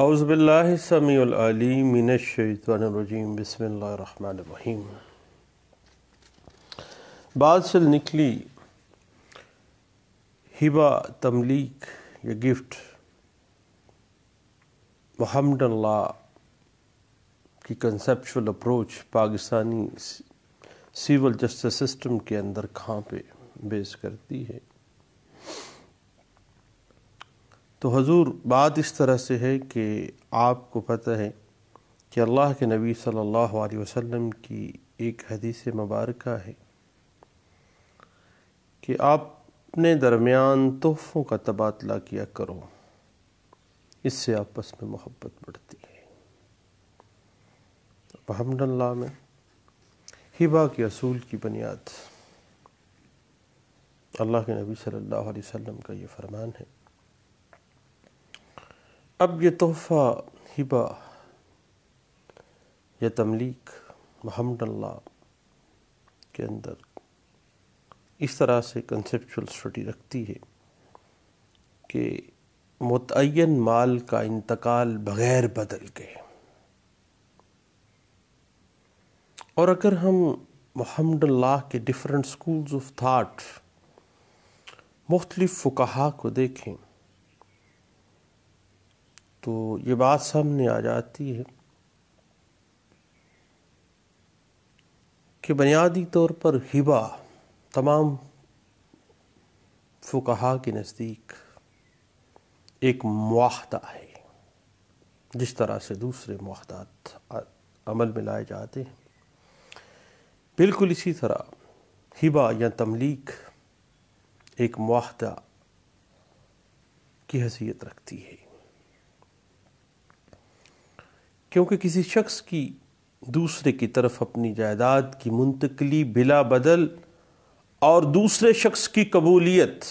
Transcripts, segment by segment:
अउज़बिल्लिमिनशतरजीम बसमीम बादशल निकली हिबा तमलीक या गिफ्ट अल्लाह की conceptual approach Pakistani civil justice system के अंदर कहाँ पे बेस करती है तो हजूर बात इस तरह से है कि आपको पता है कि अल्लाह के नबी सल्लल्लाहु अलैहि वसल्लम की एक हदीस मुबारक है कि आपने दरमियान तोहफ़ों का तबादला किया करो इससे आपस में मोहब्बत बढ़ती है अलहमदल्ला में हिबा के असूल की बुनियाद अल्लाह के नबी सल्लल्लाहु अलैहि वसल्लम का ये फरमान है अब ये तोहफा हिबा या तमलीक महमदल्ला के अंदर इस तरह से कंसेप्चुअल स्टडी रखती है कि मुतन माल का इंतकाल बग़ैर बदल के और अगर हम महमडल्ला के डिफरेंट स्कूल्स ऑफ थाट मुख्तलिफ़ फ़ुकाहा को देखें तो ये बात सामने आ जाती है कि बुनियादी तौर पर हिबा तमाम फुकहा के नज़दीक एक माहदा है जिस तरह से दूसरे माहदात अमल में लाए जाते हैं बिल्कुल इसी तरह हिबा या तमलीक एक माहदा की हैसियत रखती है क्योंकि किसी शख्स की दूसरे की तरफ अपनी जायदाद की मुंतकली बिला बदल और दूसरे शख्स की कबूलियत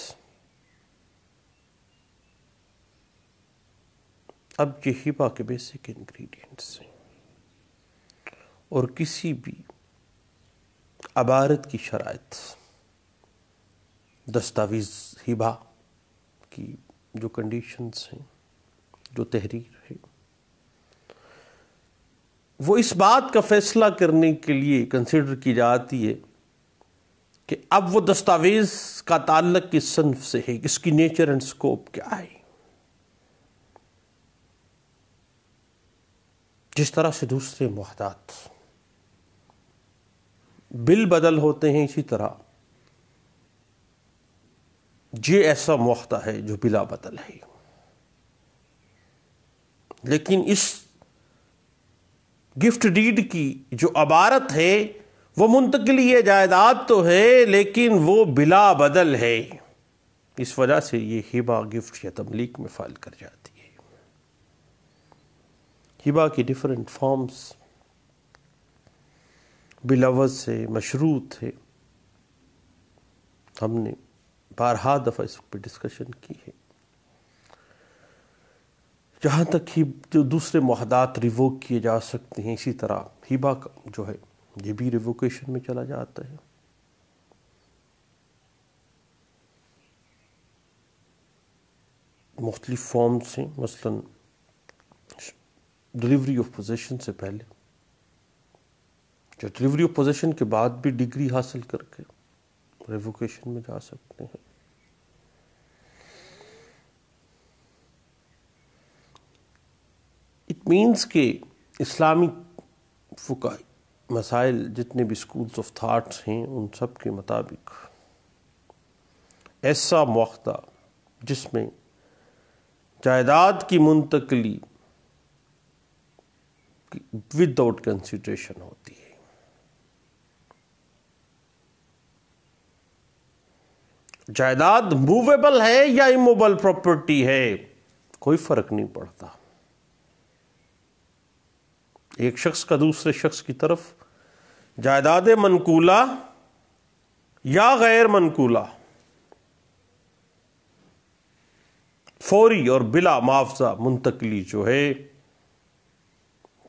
अब ये हिबा के बेसिक इंग्रेडिएंट्स हैं और किसी भी अबारत की शरात दस्तावेज़ हिबा की जो कंडीशंस हैं जो तहरीर वो इस बात का फैसला करने के लिए कंसिडर की जाती है कि अब वो दस्तावेज़ का ताल्लक किस सन्फ से है इसकी नेचर एंड स्कोप क्या है जिस तरह से दूसरे महदात बिल बदल होते हैं इसी तरह ये ऐसा महदा है जो बिला बदल है लेकिन इस गिफ्ट डीड की जो अबारत है वो मुंतकिल ये जायदाद तो है लेकिन वो बिला बदल है इस वजह से ये हिबा गिफ्ट या तमलीक में फाल कर जाती है हिबा की डिफरेंट फॉर्म्स बिलावज है मशरूत है हमने बारहा दफ़ा इस पर डिस्कशन की है जहाँ तक ही जो दूसरे महदात रिवोक किए जा सकते हैं इसी तरह हिबा जो है ये भी रिवोकेशन में चला जाता है मुख्तलिफ फॉर्म्स हैं मसलन डिलीवरी ऑफ पोजिशन से पहले जो डिलीवरी ऑफ पोजिशन के बाद भी डिग्री हासिल करके रिवोकेशन में जा सकते हैं इट मीन्स के इस्लामिक फ़ुका मसाइल जितने भी स्कूल्स ऑफ थाट्स हैं उन सब के मुताबिक ऐसा मौक़ा जिसमें जायदाद की मुंतकली विदाउट कंसिड्रेशन होती है जायदाद मूवेबल है या इमोबल प्रॉपर्टी है कोई फर्क नहीं पड़ता एक शख्स का दूसरे शख्स की तरफ जायदाद मनकूला या गैर मनकूला फौरी और बिला मुआवजा मुंतकली जो है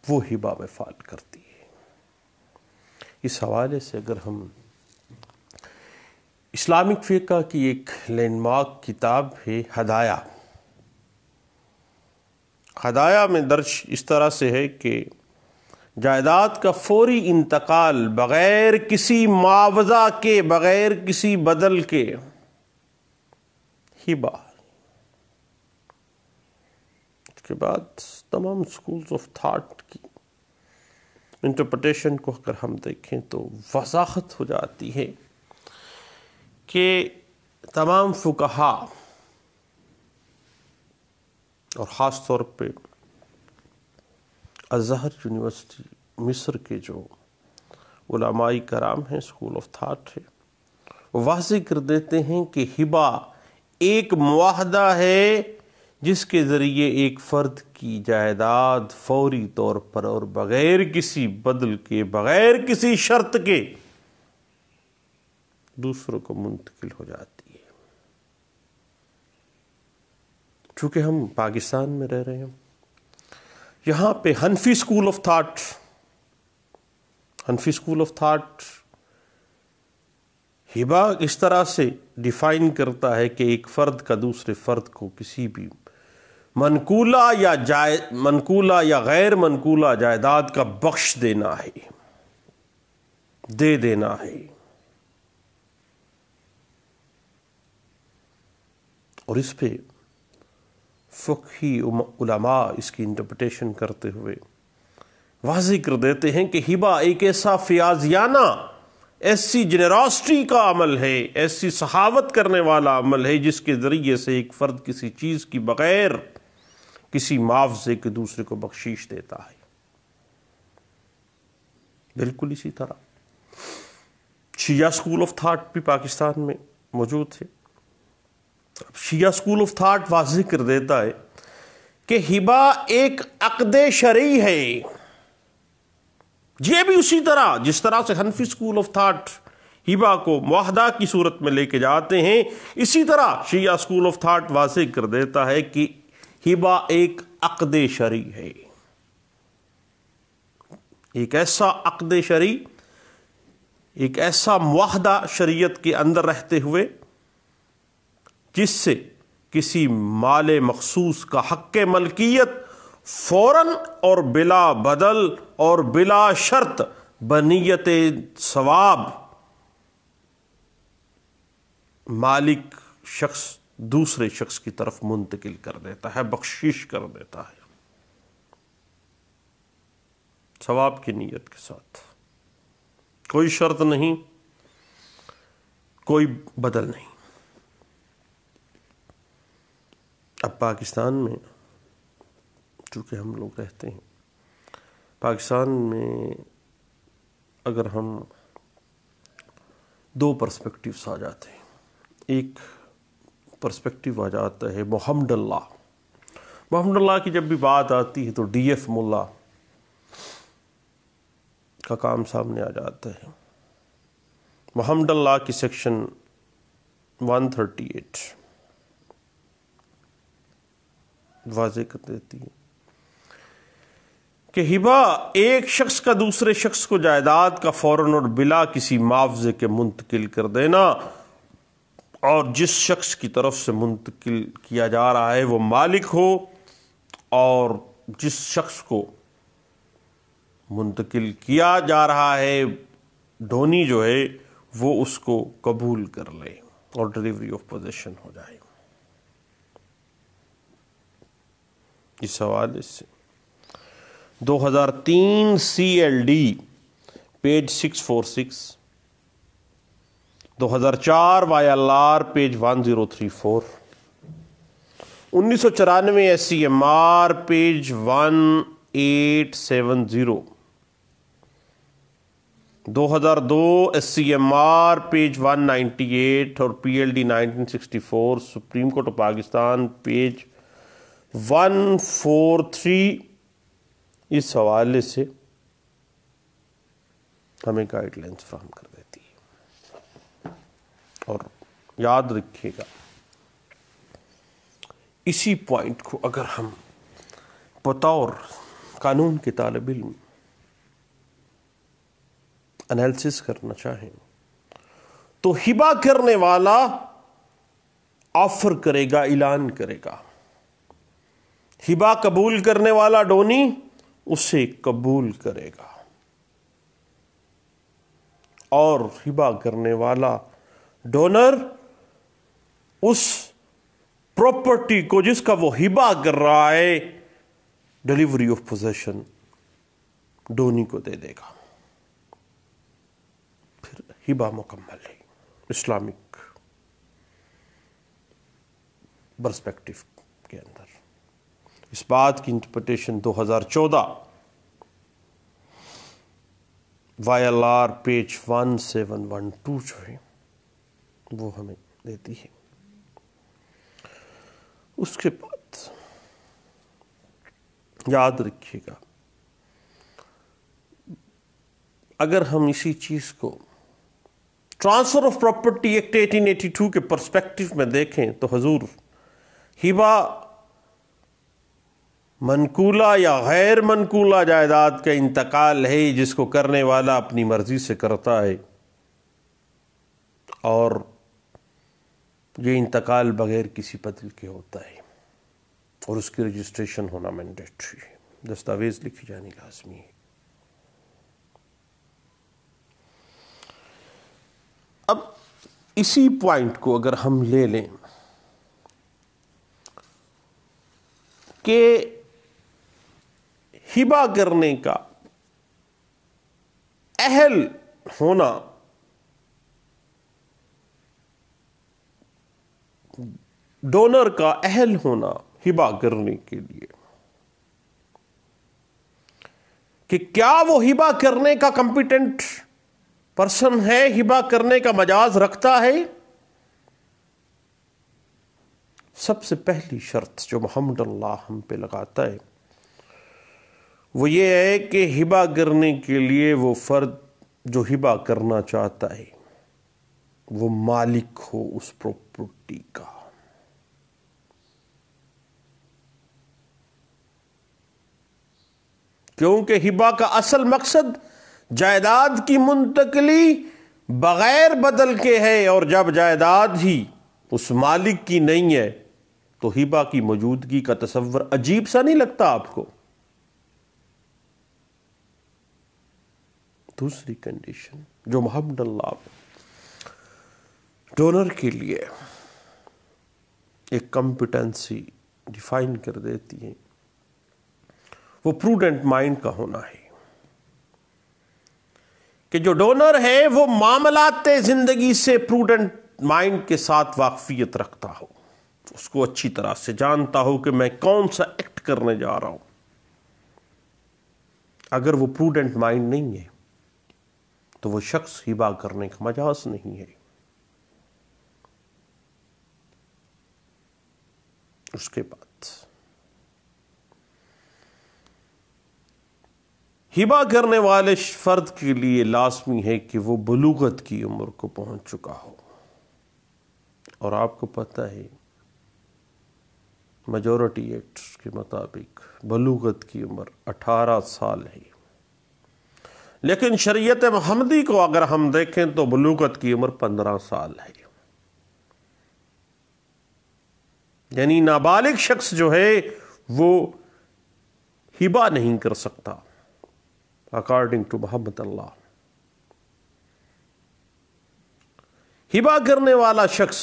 वो हिबा में फाल करती है इस हवाले से अगर हम इस्लामिक फ़िका की एक लैंडमार्क किताब है हदाया हदाया में दर्ज इस तरह से है कि जायदाद का फौरी इंतकाल बग़ैर किसी मुआवजा के बग़ैर किसी बदल के हिबा उसके बाद तमाम स्कूल्स ऑफ थाट की इंटरप्रटेशन को अगर हम देखें तो वजाहत हो जाती है कि तमाम फुकहा और ख़ास तौर पर अजहर यूनिवर्सिटी मिस्र के जो उलमाई कराम हैं स्कूल ऑफ थाट है वो वाजी कर देते हैं कि हिबा एक माहदा है जिसके ज़रिए एक फ़र्द की जायदाद फौरी तौर पर और बग़ैर किसी बदल के बग़ैर किसी शर्त के दूसरों को मुंतकिल हो जाती है चूँकि हम पाकिस्तान में रह रहे हैं यहाँ पे हनफी स्कूल ऑफ थाट हनफी स्कूल ऑफ थाट हिबा इस तरह से डिफाइन करता है कि एक फ़र्द का दूसरे फ़र्द को किसी भी मनकूला या जाय मनकूला या गैर मनकूला जायदाद का बख्श देना है दे देना है और इस पर फी उलमा इसकी इंटरप्रटेशन करते हुए वाज कर देते हैं कि हिबा एक ऐसा फियाजियाना ऐसी जनरासटी का अमल है ऐसी सहावत करने वाला अमल है जिसके ज़रिए से एक फ़र्द किसी चीज़ की बग़ैर किसी मुआवजे के दूसरे को बख्शीश देता है बिल्कुल इसी तरह शिया स्कूल ऑफ थाट भी पाकिस्तान में मौजूद थे शिया स्कूल ऑफ थाट वाज कर देता है कि हिबा एक अकद शरी है ये भी उसी तरह जिस तरह से हनफी स्कूल ऑफ थाट हिबा को माहदा की सूरत में लेके जाते हैं इसी तरह शिया स्कूल ऑफ थाट वाज कर देता है कि हिबा एक अकद शरी है एक ऐसा अकद शरी एक ऐसा माहदा शरीयत के अंदर रहते हुए जिससे किसी माल मखसूस का हक मलकियत फ़ौरन और बिला बदल और बिला शर्त बनीयत सवाब मालिक शख्स दूसरे शख्स की तरफ मुंतकिल कर देता है बख्शिश कर देता है सवाब की नीयत के साथ कोई शर्त नहीं कोई बदल नहीं अब पाकिस्तान में चूँकि हम लोग रहते हैं पाकिस्तान में अगर हम दो पर्सपेक्टिव्स आ जाते हैं एक पर्सपेक्टिव आ जाता है मोहम्मद मोहम्मडल्ला की जब भी बात आती है तो डी एफ मुल्ला का काम सामने आ जाता है मोहम्मदल्ला की सेक्शन 138 वाजे कर देती है कि हिबा एक शख्स का दूसरे शख्स को जायदाद का फौरन और बिला किसी मुआवजे के मुंतकिल कर देना और जिस शख्स की तरफ से मुंतकिल किया जा रहा है वो मालिक हो और जिस शख्स को मुंतकिल किया जा रहा है धोनी जो है वो उसको कबूल कर ले और डिलीवरी ऑफ पोजेशन हो जाए इस हवाले से 2003 CLD page 646 2004 R page one zero three four उन्नीस सौ चौरानवे S C M R page one eight seven zero दो हज़ार दो S C M R page one ninety eight और P L D nineteen sixty four Supreme Court of Pakistan page one four three इस हवाले से हमें गाइडलाइंस फ्राहम कर देती है और याद रखिएगा इसी पॉइंट को अगर हम बतौर कानून के तालब इम एनालिसिस करना चाहें तो हिबा करने वाला ऑफर करेगा ऐलान करेगा हिबा कबूल करने वाला डोनी उसे कबूल करेगा और हिबा करने वाला डोनर उस प्रॉपर्टी को जिसका वो हिबा कर रहा है डिलीवरी ऑफ पोजेशन डोनी को दे देगा फिर हिबा मुकम्मल है इस्लामिक पर्सपेक्टिव के अंदर इस बात की interpretation 2014 Y L R page one seven one two जो है वो हमें देती है उसके बाद याद रखिएगा अगर हम इसी चीज को ट्रांसफर ऑफ प्रॉपर्टी एक्ट 1882 के परस्पेक्टिव में देखें तो हजूर हिबा मनकूला या गैर मनकूला जायदाद का इंतकाल है जिसको करने वाला अपनी मर्ज़ी से करता है और ये इंतकाल बग़ैर किसी पत्र के होता है और उसकी रजिस्ट्रेशन होना मैंडेटरी है दस्तावेज़ लिखी जानी लाजमी है अब इसी पॉइंट को अगर हम ले लें कि हिबा करने का अहल होना डोनर का अहल होना हिबा करने के लिए कि क्या वो हिबा करने का कंपिटेंट पर्सन है हिबा करने का मजाज रखता है सबसे पहली शर्त जो मोहम्मद अल्लाह हम पे लगाता है वो ये है कि हिबा करने के लिए वो फ़र्द जो हिबा करना चाहता है वो मालिक हो उस प्रॉपर्टी का क्योंकि हिबा का असल मकसद जायदाद की मुंतकली बगैर बदल के है और जब जायदाद ही उस मालिक की नहीं है तो हिबा की मौजूदगी का तस्वर अजीब सा नहीं लगता आपको दूसरी कंडीशन जो मोहम्मद डोनर के लिए एक कॉम्पिटेंसी डिफाइन कर देती है वो प्रूडेंट माइंड का होना है कि जो डोनर है वो मामलात ज़िंदगी से प्रूडेंट माइंड के साथ वाकफियत रखता हो उसको अच्छी तरह से जानता हो कि मैं कौन सा एक्ट करने जा रहा हूं अगर वो प्रूडेंट माइंड नहीं है तो वो शख्स हिबा करने का मजाज नहीं है उसके बाद हिबा करने वाले फर्द के लिए लाजमी है कि वो बलूगत की उम्र को पहुंच चुका हो और आपको पता है मेजोरिटी एक्ट के मुताबिक बलूगत की उम्र 18 साल है लेकिन शरीयत महमदी को अगर हम देखें तो बलूकत की उम्र पंद्रह साल है यानी नाबालिग शख्स जो है वो हिबा नहीं कर सकता अकॉर्डिंग टू मोहम्मद अल्लाह हिबा करने वाला शख्स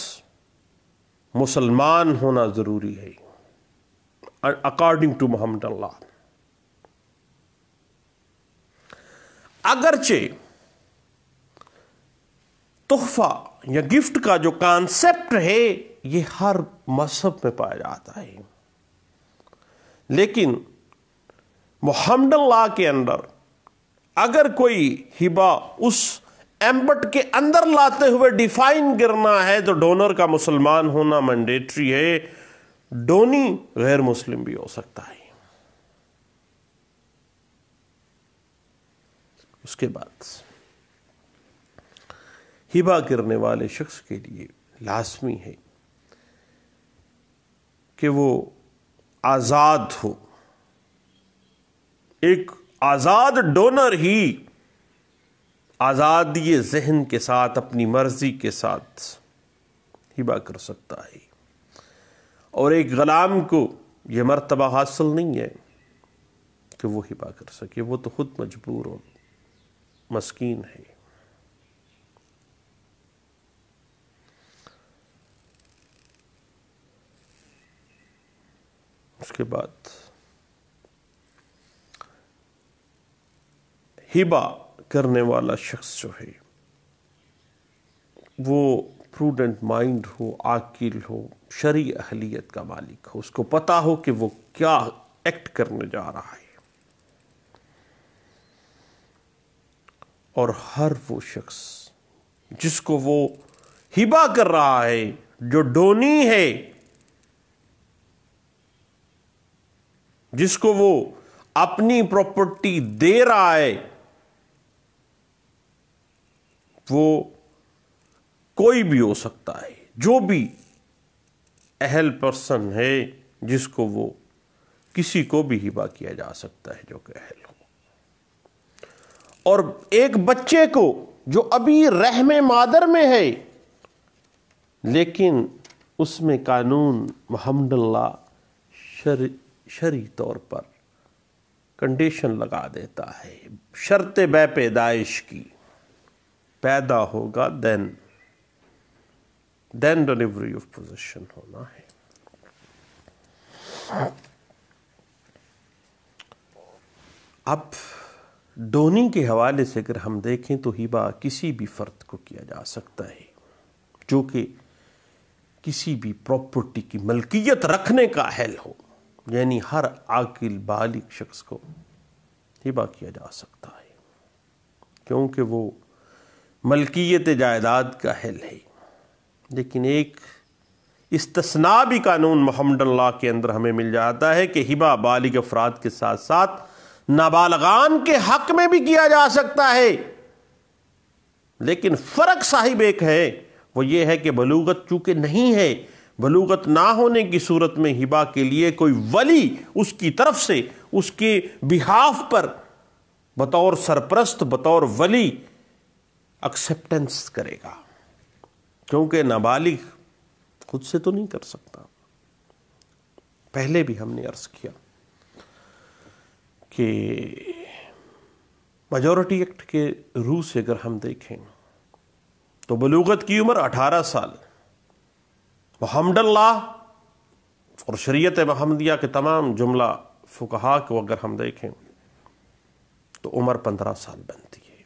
मुसलमान होना ज़रूरी है अकॉर्डिंग टू मोहम्मद अल्लाह अगरचे तोहफा या गिफ्ट का जो कॉन्सेप्ट है ये हर मजहब में पाया जाता है लेकिन मोहम्मद ला के अंदर अगर कोई हिबा उस एम्बट के अंदर लाते हुए डिफाइन करना है तो डोनर का मुसलमान होना मैंडेटरी है डोनी गैर मुस्लिम भी हो सकता है उसके बाद हिबा करने वाले शख्स के लिए लाजमी है कि वो आज़ाद हो एक आज़ाद डोनर ही आज़ादी जहन के साथ अपनी मर्जी के साथ हिबा कर सकता है और एक ग़लाम को यह मरतबा हासिल नहीं है कि वो हिबा कर सके वो तो खुद मजबूर हो मस्किन है उसके बाद हिबा करने वाला शख्स जो है वो प्रूडेंट माइंड हो आकिल हो शरी अहलियत का मालिक हो उसको पता हो कि वो क्या एक्ट करने जा रहा है और हर वो शख्स जिसको वो हिबा कर रहा है जो डोनी है जिसको वो अपनी प्रॉपर्टी दे रहा है वो कोई भी हो सकता है जो भी अहल पर्सन है जिसको वो किसी को भी हिबा किया जा सकता है जो कि अहल और एक बच्चे को जो अभी रहम मादर में है लेकिन उसमें कानून महमदल्ला शर शरी तौर पर कंडीशन लगा देता है शर्त बै पैदाइश की पैदा होगा then then delivery of possession होना है अब डोनी के हवाले से अगर हम देखें तो हिबा किसी भी फ़र्द को किया जा सकता है जो कि किसी भी प्रॉपर्टी की मलकियत रखने का अहल हो यानी हर आकिल बालिक शख्स को हिबा किया जा सकता है क्योंकि वो मलकियत जायदाद का अहल है लेकिन एक इसतना भी कानून मोहम्मद के अंदर हमें मिल जाता है कि हिबा बालिग अफराद के साथ साथ नाबालगान के हक में भी किया जा सकता है लेकिन फ़र्क साहिब एक है वो ये है कि बलूगत चूँकि नहीं है बलूगत ना होने की सूरत में हिबा के लिए कोई वली उसकी तरफ से उसके बिहाफ पर बतौर सरप्रस्त बतौर वली एक्सेप्टेंस करेगा क्योंकि नाबालिग खुद से तो नहीं कर सकता पहले भी हमने अर्ज किया कि मजॉरिटी एक्ट के रूह से अगर हम देखें तो बलूगत की उम्र 18 साल हमडल्ला और शरीयत महमदिया के तमाम जुमला फुकहा को अगर हम देखें तो उम्र पंद्रह साल बनती है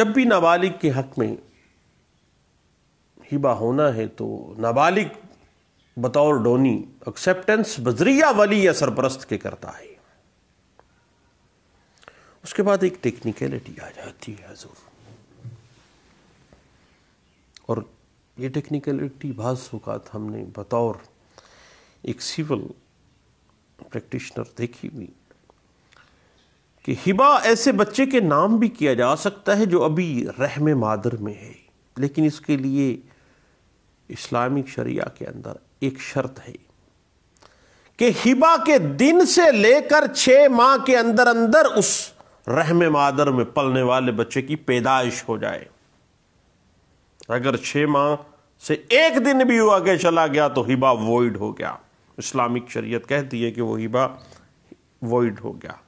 जब भी नाबालिग के हक में हिबा होना है तो नाबालिग बतौर डोनी एक्सेप्टेंस बजरिया वली या सरपरस्त के करता है उसके बाद एक टेक्निकलिटी आ जाती है हजूर और ये टेक्निकलिटी बाज़ अवत हमने बतौर एक सिविल प्रैक्टिशनर देखी हुई कि हिबा ऐसे बच्चे के नाम भी किया जा सकता है जो अभी रहम मादर में है लेकिन इसके लिए इस्लामिक शरिया के अंदर एक शर्त है कि हिबा के दिन से लेकर छह माह के अंदर अंदर उस रहम मादर में पलने वाले बच्चे की पैदाइश हो जाए अगर छह माह से एक दिन भी हुआ के चला गया तो हिबा वॉइड हो गया इस्लामिक शरीयत कहती है कि वो हिबा वॉइड हो गया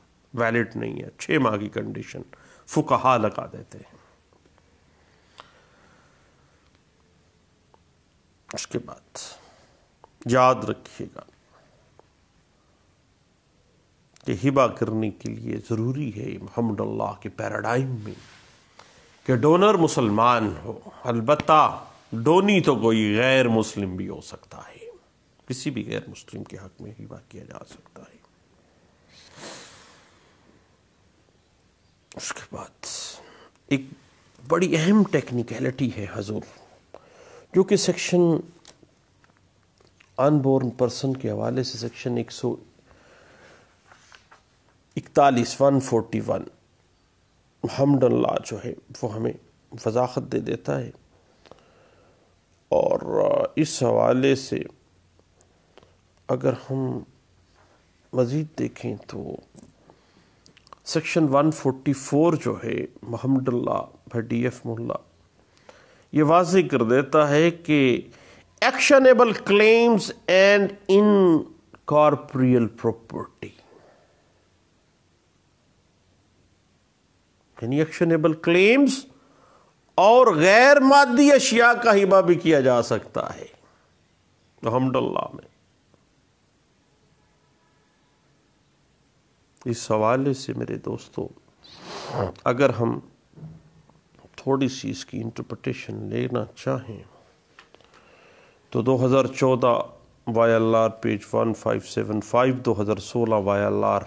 वैलिड नहीं है छह माह की कंडीशन फुकहा लगा देते हैं उसके बाद याद रखिएगा कि हिबा करने के लिए ज़रूरी है मोहम्मद अल्लाह के पैराडाइम में कि डोनर मुसलमान हो अलबत् डोनी तो कोई गैर मुस्लिम भी हो सकता है किसी भी गैर मुस्लिम के हक में हिबा किया जा सकता है उसके बाद एक बड़ी अहम टेक्निकलिटी है हजूर जो कि सेक्शन अनबोर्न पर्सन के हवाले से सेक्शन एक सौ इकतालीस वन फोर्टी वन हमडल्ला जो है वो हमें वजाहत दे देता है और इस हवाले से अगर हम मज़ीद देखें तो सेक्शन 144 जो है महमदुल्ला डी एफ मुल्ला ये वाज कर देता है कि actionable claims and incorporeal property. यानी एक्शनेबल क्लेम्स और गैर मादी अशिया का हिबा भी किया जा सकता है अलहमदल्ला में इस हवाले से मेरे दोस्तों अगर हम थोड़ी सी इसकी इंटरप्रटेशन लेना चाहें तो 2014 Y L R page 1575 2016 Y L R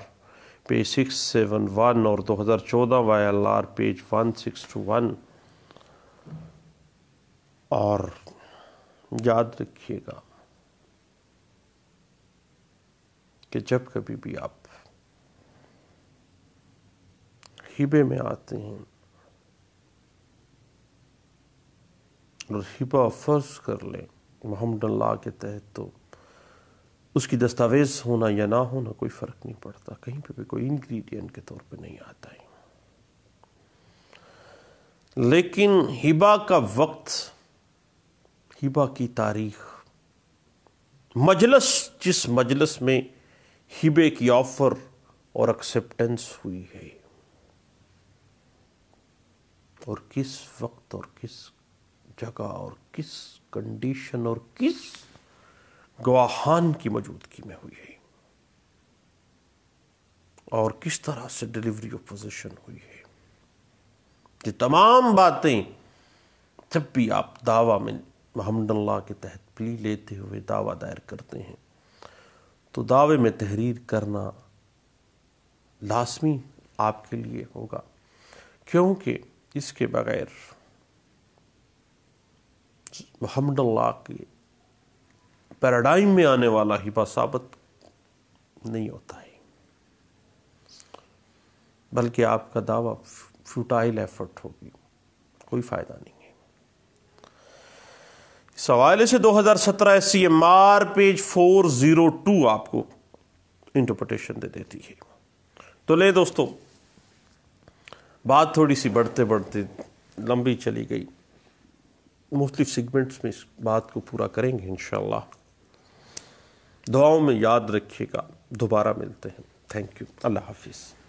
page 671 और 2014 वाई एल आर पेज 1621 और याद रखिएगा कि जब कभी भी आप हिबे में आते हैं और हिबा फर्ज कर लें महमदल्ला के तहत तो उसकी दस्तावेज़ होना या ना होना कोई फ़र्क नहीं पड़ता कहीं पे भी कोई इंग्रेडिएंट के तौर पे नहीं आता है लेकिन हिबा का वक्त हिबा की तारीख मजलस जिस मजलस में हिबे की ऑफ़र और एक्सेप्टेंस हुई है और किस वक्त और किस जगह और किस कंडीशन और किस गवाहान की मौजूदगी में हुई है और किस तरह से डिलीवरी ऑफ पोजिशन हुई है ये तमाम बातें जब भी आप दावा में अल्लाह के तहत प्ली लेते हुए दावा दायर करते हैं तो दावे में तहरीर करना लाजमी आपके लिए होगा क्योंकि इसके बगैर हमडल्ला के पैराडाइम में आने वाला ही साबित नहीं होता है बल्कि आपका दावा फ्यूटाइल एफर्ट होगी कोई फ़ायदा नहीं है इस हवाले से 2017 सी एम आर पेज 402 आपको इंटरप्रटेशन दे देती है तो ले दोस्तों बात थोड़ी सी बढ़ते बढ़ते लंबी चली गई मुख्तफ सेगमेंट्स में इस बात को पूरा करेंगे इन दुआओं में याद रखिएगा दोबारा मिलते हैं थैंक यू अल्लाह हाफिज़